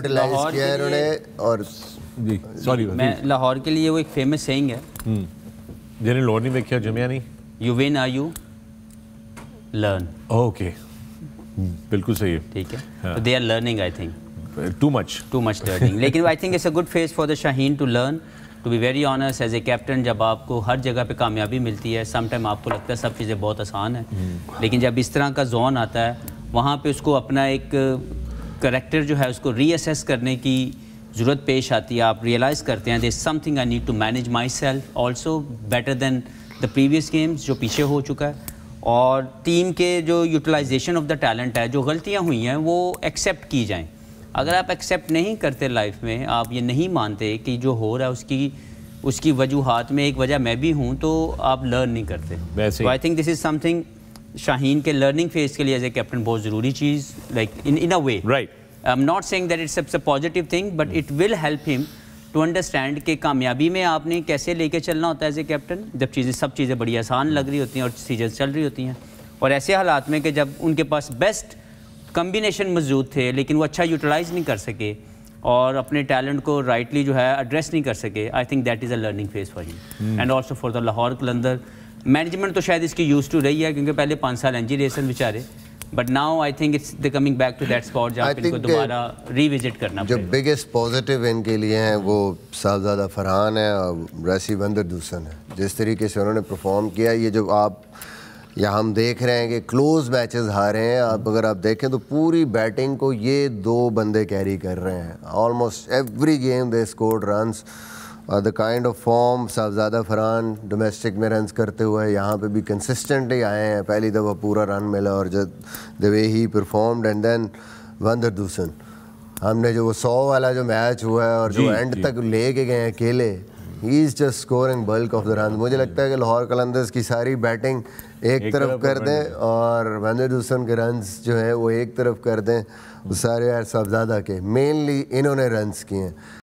लाहौर के लिए वो एक फेमस सेइंग है हम्म। जिन्हें लोनी नहीं किया जमिया नहीं you win are you learn okay बिल्कुल सही है ठीक है they are learning I think too much too much learning लेकिन I think it's a good phase for the Shaheen to learn to be very ऑनर्स एज ए कैप्टन जब आपको हर जगह पे कामयाबी मिलती है समटाइम आपको लगता है सब चीज़ें बहुत आसान है हम्म। लेकिन जब इस तरह का जोन आता है वहाँ पे उसको अपना एक करेक्टर जो है उसको रीअसेस करने की ज़रूरत पेश आती है आप रियलाइज़ करते हैं they something I need to manage myself also better than the previous games जो पीछे हो चुका है और टीम के जो यूटिलाइजेशन ऑफ द टैलेंट है जो गलतियाँ हुई हैं वो एक्सेप्ट की जाएँ अगर आप एक्सेप्ट नहीं करते लाइफ में आप ये नहीं मानते कि जो हो रहा है उसकी उसकी वजूहत में एक वजह मैं भी हूँ तो आप लर्न नहीं करते I think this is something Shaheen के लर्निंग फेज के लिए एज ए कैप्टन बहुत ज़रूरी चीज़ like in in a way right I am not saying that it's a positive thing but it will help him to understand कि कामयाबी में आपने कैसे लेके चलना होता है एज ए कैप्टन जब चीज़ें सब चीज़ें बड़ी आसान लग रही होती हैं और चीज़ें चल रही होती हैं और ऐसे हालात में कि जब उनके पास बेस्ट कम्बिनेशन मौजूद थे लेकिन वो अच्छा यूटिलाइज़ नहीं कर सके और अपने टैलेंट को राइटली जो है एड्रेस नहीं कर सके I think that is a learning phase for you and also for the Lahore Qalandar management तो शायद इसकी यूज टू रही है क्योंकि पहले पाँच साल एन रेसन बेचारे but now I think it's the coming back to that spot जहाँ इनको दोबारा रिविजिट करना जो बिगेस्ट पॉजिटिव इनके लिए हैं वो साहबजादा फरहान है और रसी बंदर दूसन है जिस तरीके से उन्होंने परफॉर्म किया ये जो आप या हम देख रहे हैं कि क्लोज मैचेस हारे हैं आप अगर आप देखें तो पूरी बैटिंग को ये दो बंदे कैरी कर रहे हैं almost every game they score runs the kind of form Sahibzada Farhan domestic में रन करते हुए यहाँ पे भी कंसिस्टेंटली आए हैं पहली दफ़ा तो पूरा रन मिला और जब the way he performed and then van der Dussen हमने जो वो सौ वाला जो मैच हुआ है और जो एंड तक ले के गए अकेले ही is just scoring bulk of the run मुझे लगता है कि लाहौर कलंदर्स की सारी बैटिंग एक, एक तरफ, कर दें और वंदर दूसन के रन जो है वो एक तरफ कर दें सारे यार साहबजादा के मेनली इन्होंने रन्स किए हैं